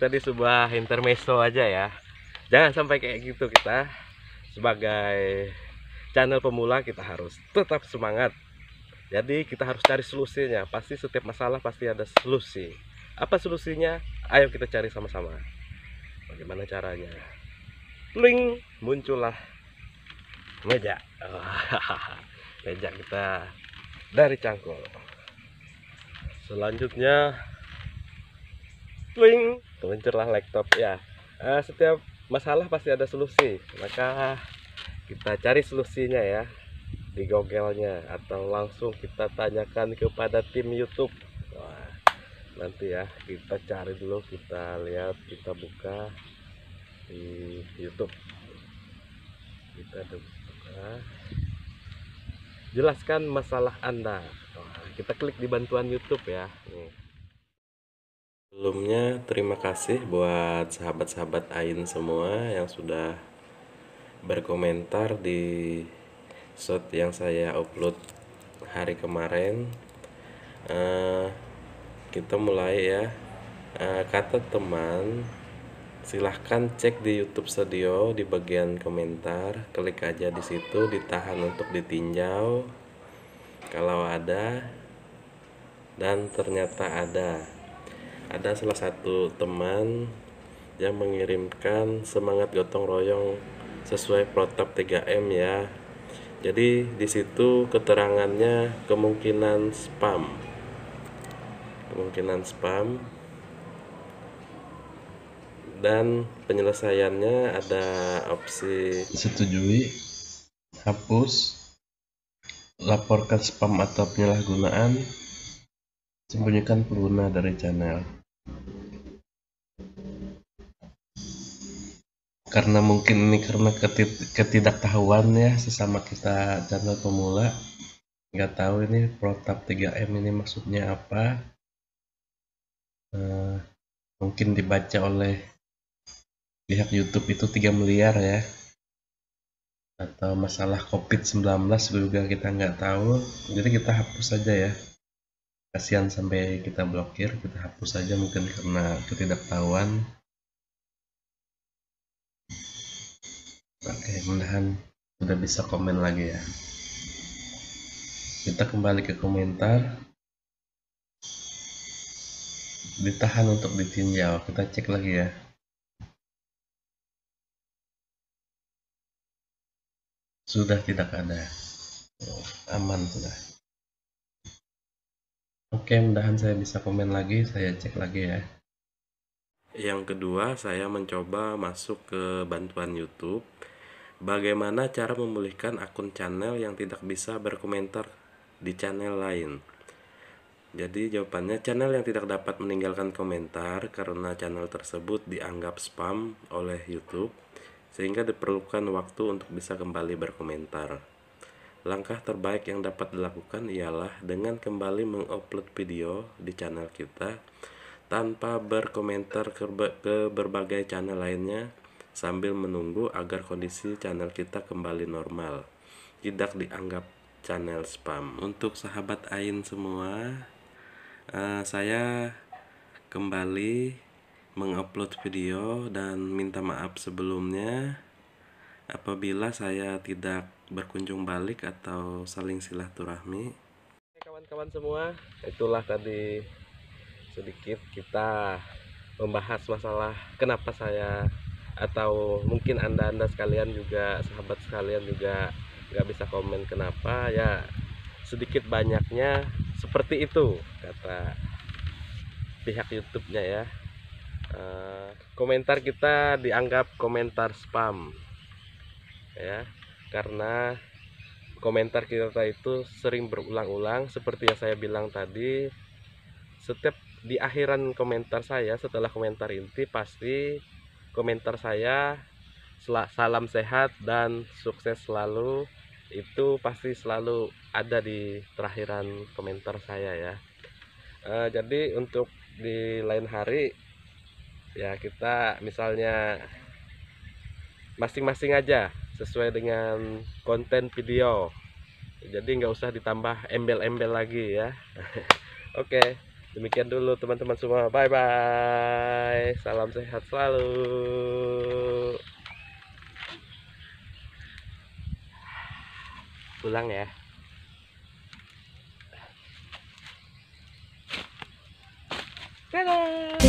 tadi sebuah intermezzo aja ya jangan sampai kayak gitu kita sebagai channel pemula kita harus tetap semangat jadi kita harus cari solusinya pasti setiap masalah pasti ada solusi apa solusinya ayo kita cari sama-sama bagaimana caranya link muncullah meja meja kita dari cangkul selanjutnya link meluncurlah laptop ya. Uh, setiap masalah pasti ada solusi. Maka kita cari solusinya ya di google atau langsung kita tanyakan kepada tim YouTube. Wah, nanti ya kita cari dulu, kita lihat, kita buka di YouTube. Kita buka. Jelaskan masalah Anda. kita klik di bantuan YouTube ya. Nih. Sebelumnya terima kasih buat sahabat-sahabat Ain semua yang sudah berkomentar di shot yang saya upload hari kemarin. Uh, kita mulai ya. Uh, kata teman, silahkan cek di YouTube Studio di bagian komentar, klik aja di situ, ditahan untuk ditinjau. Kalau ada dan ternyata ada ada salah satu teman yang mengirimkan semangat gotong royong sesuai protap 3M ya. Jadi di situ keterangannya kemungkinan spam. Kemungkinan spam. Dan penyelesaiannya ada opsi setujui, hapus, laporkan spam atau penyalahgunaan, sembunyikan pengguna dari channel karena mungkin ini karena ketidaktahuan ya sesama kita channel pemula nggak tahu ini protap 3M ini maksudnya apa uh, mungkin dibaca oleh pihak YouTube itu 3 miliar ya atau masalah COVID-19 juga kita nggak tahu jadi kita hapus saja ya kasihan sampai kita blokir kita hapus saja mungkin karena ketidaktahuan oke mudahan sudah bisa komen lagi ya kita kembali ke komentar ditahan untuk ditinjau kita cek lagi ya sudah tidak ada aman sudah Oke, mudahan saya bisa komen lagi, saya cek lagi ya. Yang kedua, saya mencoba masuk ke bantuan YouTube. Bagaimana cara memulihkan akun channel yang tidak bisa berkomentar di channel lain? Jadi jawabannya channel yang tidak dapat meninggalkan komentar karena channel tersebut dianggap spam oleh YouTube sehingga diperlukan waktu untuk bisa kembali berkomentar. Langkah terbaik yang dapat dilakukan ialah dengan kembali mengupload video di channel kita tanpa berkomentar ke, berbagai channel lainnya sambil menunggu agar kondisi channel kita kembali normal. Tidak dianggap channel spam. Untuk sahabat Ain semua, uh, saya kembali mengupload video dan minta maaf sebelumnya apabila saya tidak berkunjung balik atau saling silaturahmi. Kawan-kawan semua, itulah tadi sedikit kita membahas masalah kenapa saya atau mungkin anda-anda sekalian juga sahabat sekalian juga nggak bisa komen kenapa ya sedikit banyaknya seperti itu kata pihak YouTube-nya ya. Eh, komentar kita dianggap komentar spam ya karena komentar kita itu sering berulang-ulang seperti yang saya bilang tadi setiap di akhiran komentar saya setelah komentar inti pasti komentar saya salam sehat dan sukses selalu itu pasti selalu ada di terakhiran komentar saya ya e, jadi untuk di lain hari ya kita misalnya masing-masing aja sesuai dengan konten video jadi nggak usah ditambah embel-embel lagi ya oke demikian dulu teman-teman semua bye bye salam sehat selalu pulang ya Dadah!